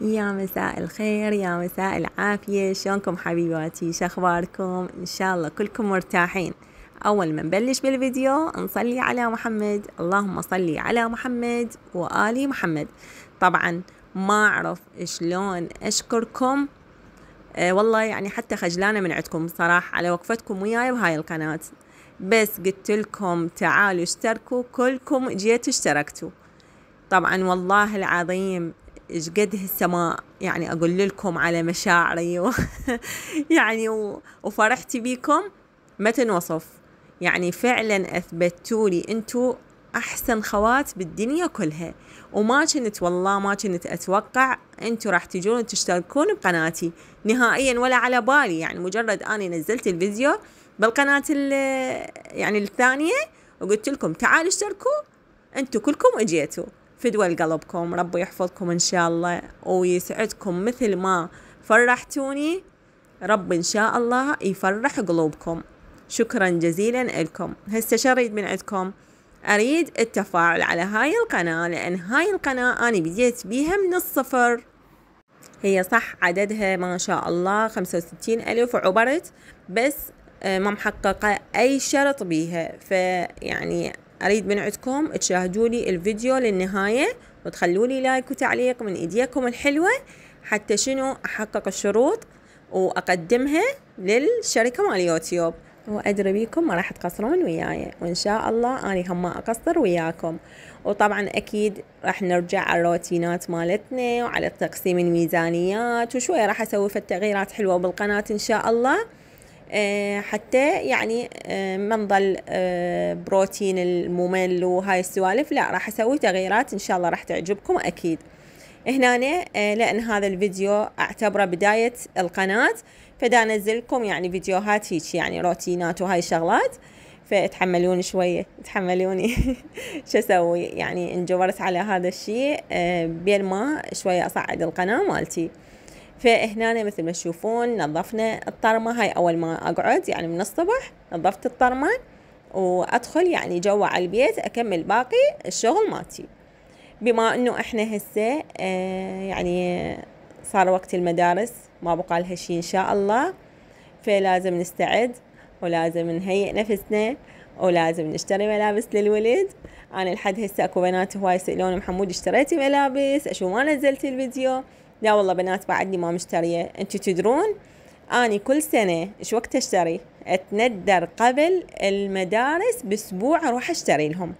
يا مساء الخير يا مساء العافية شلونكم حبيباتي شخباركم إن شاء الله كلكم مرتاحين أول ما نبلش بالفيديو نصلي على محمد اللهم صلي على محمد وآل محمد طبعا ما أعرف شلون أشكركم أه والله يعني حتى خجلانة من عندكم صراحة على وقفتكم وياي بهاي القناة بس قلت لكم تعالوا اشتركوا كلكم جيت اشتركتوا طبعا والله العظيم ايش قد السماء يعني اقول لكم على مشاعري و يعني و... وفرحتي بيكم ما تنوصف يعني فعلا اثبتوا لي انتو احسن خوات بالدنيا كلها وما كنت والله ما كنت اتوقع انتو راح تجون تشتركون بقناتي نهائيا ولا على بالي يعني مجرد اني نزلت الفيديو بالقناه يعني الثانيه وقلت لكم تعالوا اشتركوا انتو كلكم اجيتوا في دول قلبكم ربي يحفظكم إن شاء الله ويسعدكم مثل ما فرحتوني رب إن شاء الله يفرح قلوبكم شكرا جزيلا لكم هسه شريد من عندكم أريد التفاعل على هاي القناة لأن هاي القناة أنا بديت بيها من الصفر هي صح عددها ما شاء الله خمسة وستين ألف وعبرت بس آه، ما محققة أي شرط بيها فيعني اريد من عندكم تشاهدوا لي الفيديو للنهايه وتخلوا لي لايك وتعليق من ايديكم الحلوه حتى شنو احقق الشروط واقدمها للشركه مال يوتيوب وادري بيكم ما راح تقصرون وياي وان شاء الله اني هم ما اقصر وياكم وطبعا اكيد راح نرجع على الروتينات مالتنا وعلى تقسيم الميزانيات وشويه راح اسوي فد تغييرات حلوه بالقناه ان شاء الله آه، حتى يعني آه، ما نضل آه، بروتين الممل وهاي السوالف لا راح اسوي تغييرات ان شاء الله راح تعجبكم اكيد هنا لان هذا الفيديو اعتبره بدايه القناه فدا انزلكم يعني فيديوهات هيك يعني روتينات وهاي الشغلات فتحملوني شوية تحملوني شو اسوي يعني انجبرت على هذا الشيء بين ما شوية اصعد القناة مالتي فهنا مثل ما تشوفون نظفنا الطرمة هاي أول ما أقعد يعني من الصبح نظفت الطرمة وأدخل يعني جوا على البيت أكمل باقي الشغل مالتي بما أنه إحنا هسه آه يعني صار وقت المدارس ما بقى لها شي إن شاء الله فلازم نستعد ولازم نهيئ نفسنا ولازم نشتري ملابس للولد انا لحد هسه اكو بنات هواي يسالون محمود اشتريتي ملابس اشو ما نزلتي الفيديو لا والله بنات بعدني ما مشتريه انتو تدرون اني كل سنه ايش وقت اشتري اتندر قبل المدارس باسبوع اروح اشتري لهم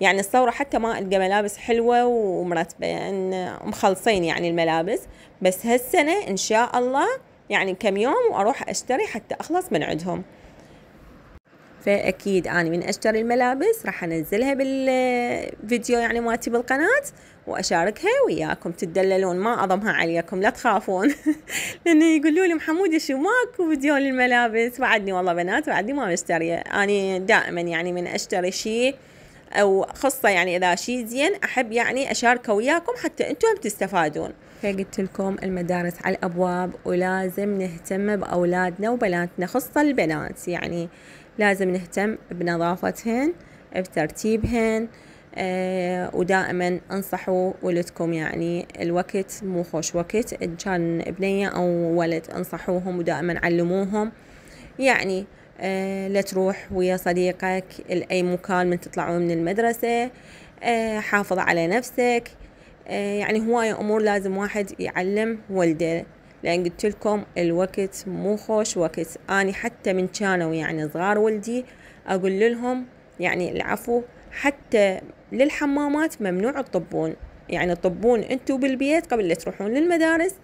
يعني الصورة حتى ما القى ملابس حلوه ومرتبه يعني مخلصين يعني الملابس بس هالسنه ان شاء الله يعني كم يوم واروح اشتري حتى اخلص من عندهم فاكيد انا من اشتري الملابس راح انزلها بالفيديو يعني مالتي بالقناه واشاركها وياكم تدللون ما اضمها عليكم لا تخافون لانه يقولوا لي محمود شو ماكو فيديو للملابس بعدني والله بنات بعدني ما مشتريه انا دائما يعني من اشتري شيء او خصة يعني اذا شيء زين احب يعني اشاركه وياكم حتى انتم تستفادون فقلت لكم المدارس على الابواب ولازم نهتم باولادنا وبناتنا خصة البنات يعني لازم نهتم بنظافتهن بترتيبهن أه ودائما انصحوا ولدكم يعني الوقت مو خوش وقت ان كان بنيه او ولد انصحوهم ودائما علموهم يعني أه لا تروح ويا صديقك لاي مكان من تطلعون من المدرسه أه حافظ على نفسك آه، يعني هواية امور لازم واحد يعلم ولده لأن قلت لكم الوقت مو خوش وقت أني حتى من كانوا يعني صغار ولدي أقول لهم يعني العفو حتى للحمامات ممنوع تطبون يعني تطبون انتوا بالبيت قبل لا تروحون للمدارس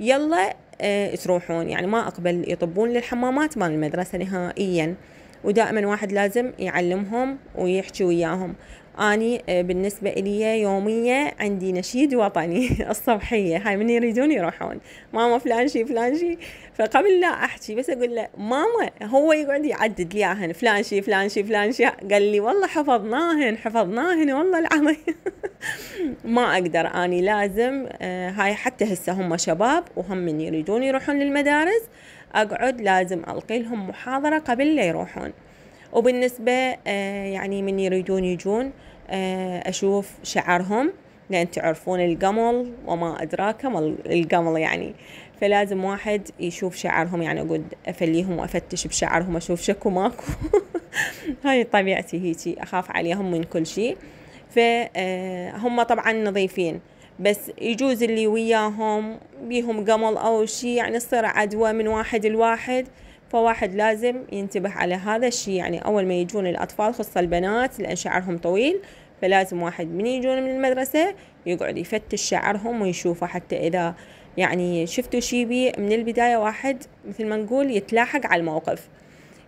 يلا اه تروحون يعني ما اقبل يطبون للحمامات مال المدرسه نهائيا ودائما واحد لازم يعلمهم ويحكي وياهم اني آه، بالنسبة إلي يومية عندي نشيد وطني الصبحية هاي من يريدون يروحون ماما فلان شي فلان شي فقبل لا أحكي بس أقول له ماما هو يقعد يعدد لي اهن فلان شي فلان شي فلان شي قال لي والله حفظناهن حفظناهن والله العظيم ما أقدر أني لازم آه، هاي حتى هسه هم شباب وهم من يريدون يروحون للمدارس أقعد لازم ألقي لهم محاضرة قبل لا يروحون وبالنسبة آه، يعني من يريدون يجون آه، أشوف شعرهم لأن تعرفون القمل وما أدراك ما القمل يعني فلازم واحد يشوف شعرهم يعني أقعد أفليهم وأفتش بشعرهم أشوف شكو ماكو هاي طبيعتي هيجي أخاف عليهم من كل شيء فهم آه، طبعا نظيفين بس يجوز اللي وياهم بيهم قمل أو شي يعني تصير عدوى من واحد لواحد فواحد لازم ينتبه على هذا الشي يعني أول ما يجون الأطفال خصوصا البنات لأن شعرهم طويل فلازم واحد من يجون من المدرسة يقعد يفتش شعرهم ويشوفه حتى إذا يعني شفتوا شي بي من البداية واحد مثل ما نقول يتلاحق على الموقف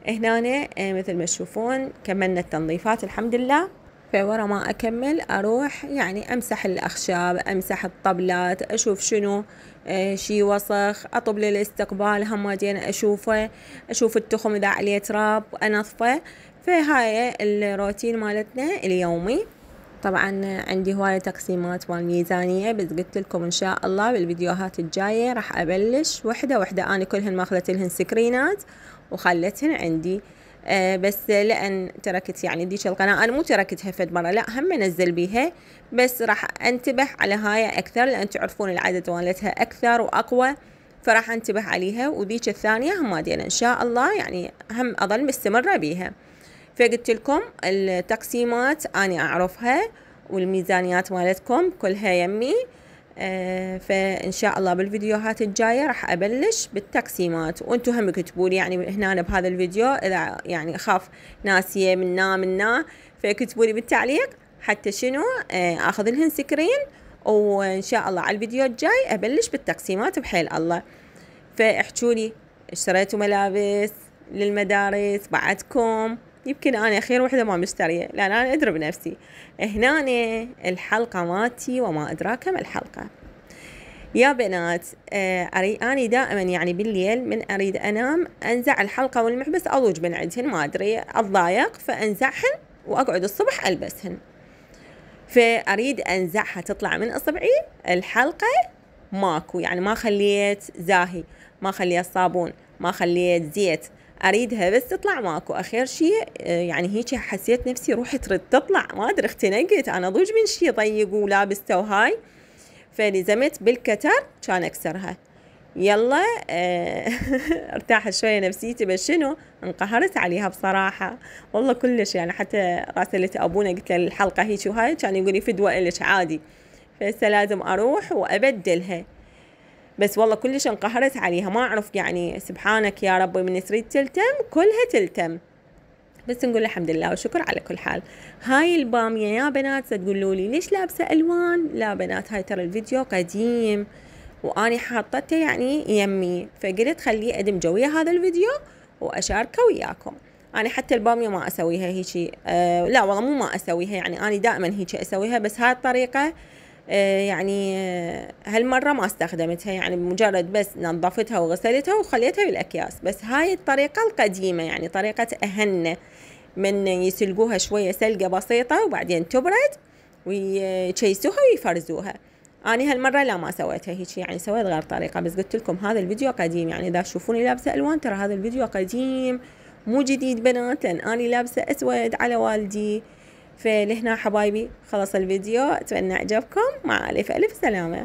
هنا إيه، مثل ما تشوفون كملنا التنظيفات الحمد لله فورا ما أكمل أروح يعني أمسح الأخشاب أمسح الطبلات أشوف شنو آه، شي وسخ أطب للاستقبال همادين أشوفه أشوف التخم إذا عليه تراب أنظفه فهاي الروتين مالتنا اليومي طبعا عندي هواية تقسيمات مال ميزانية بس قلت لكم ان شاء الله بالفيديوهات الجاية راح ابلش وحدة وحدة انا كلهن ماخذت لهن سكرينات وخلتهن عندي آه بس لان تركت يعني ديش القناه انا مو تركتها فد مره لا هم انزل بيها بس راح انتبه على هاي اكثر لان تعرفون العدد مالتها اكثر واقوى فراح انتبه عليها وذيك الثانيه هم دينا ان شاء الله يعني هم اظل مستمره بيها فقلت لكم التقسيمات انا اعرفها والميزانيات مالتكم كلها يمي آه، فان شاء الله بالفيديوهات الجايه راح ابلش بالتقسيمات وانتم هم اكتبوا لي يعني هنا بهذا الفيديو اذا يعني اخاف ناسيه منا منا فاكتبوا لي بالتعليق حتى شنو آه، اخذ لهم سكرين وان شاء الله على الفيديو الجاي ابلش بالتقسيمات بحيل الله فاحكوا لي اشتريتوا ملابس للمدارس بعدكم يمكن انا اخير وحده ما مشتريه لان انا ادري بنفسي هنا الحلقه مالتي وما ادراك ما الحلقه يا بنات آه، اري أنا دائما يعني بالليل من أريد أنام أنزع الحلقة والمحبس أضوج من عندهن ما أدري أتضايق فأنزعهن وأقعد الصبح ألبسهن فأريد أنزعها تطلع من إصبعي الحلقة ماكو يعني ما خليت زاهي ما خليت صابون ما خليت زيت اريدها بس تطلع ماكو اخر شيء آه، يعني هيك حسيت نفسي روحي ترد تطلع ما ادري اختنقت انا ضوج من شيء ضيق ولابسته وهاي فلزمت بالكتر كان اكسرها يلا اه ارتاحت شويه نفسيتي بس شنو انقهرت عليها بصراحه والله كلش يعني حتى راسلت ابونا قلت له الحلقه هيك وهاي كان يقول لي فدوه الك عادي فهسه لازم اروح وابدلها بس والله كلش انقهرت عليها ما اعرف يعني سبحانك يا ربي من تريد تلتم كلها تلتم بس نقول الحمد لله وشكر على كل حال هاي الباميه يا بنات تقولوا لي ليش لابسه الوان لا بنات هاي ترى الفيديو قديم واني حاطته يعني يمي فقلت خليه ادم ويا هذا الفيديو واشاركه وياكم انا حتى الباميه ما اسويها هيجي آه لا والله مو ما اسويها يعني انا دائما هيجي اسويها بس هاي الطريقه آه، يعني آه، هالمرة ما استخدمتها يعني بمجرد بس نظفتها وغسلتها وخليتها بالأكياس بس هاي الطريقة القديمة يعني طريقة أهلنا من يسلقوها شوية سلقة بسيطة وبعدين تبرد ويشيسوها ويفرزوها أنا هالمرة لا ما سويتها هيك يعني سويت غير طريقة بس قلت لكم هذا الفيديو قديم يعني إذا تشوفوني لابسة ألوان ترى هذا الفيديو قديم مو جديد بنات لأن أنا لابسة أسود على والدي فلهنا حبايبي خلص الفيديو اتمنى اعجبكم مع الف الف سلامه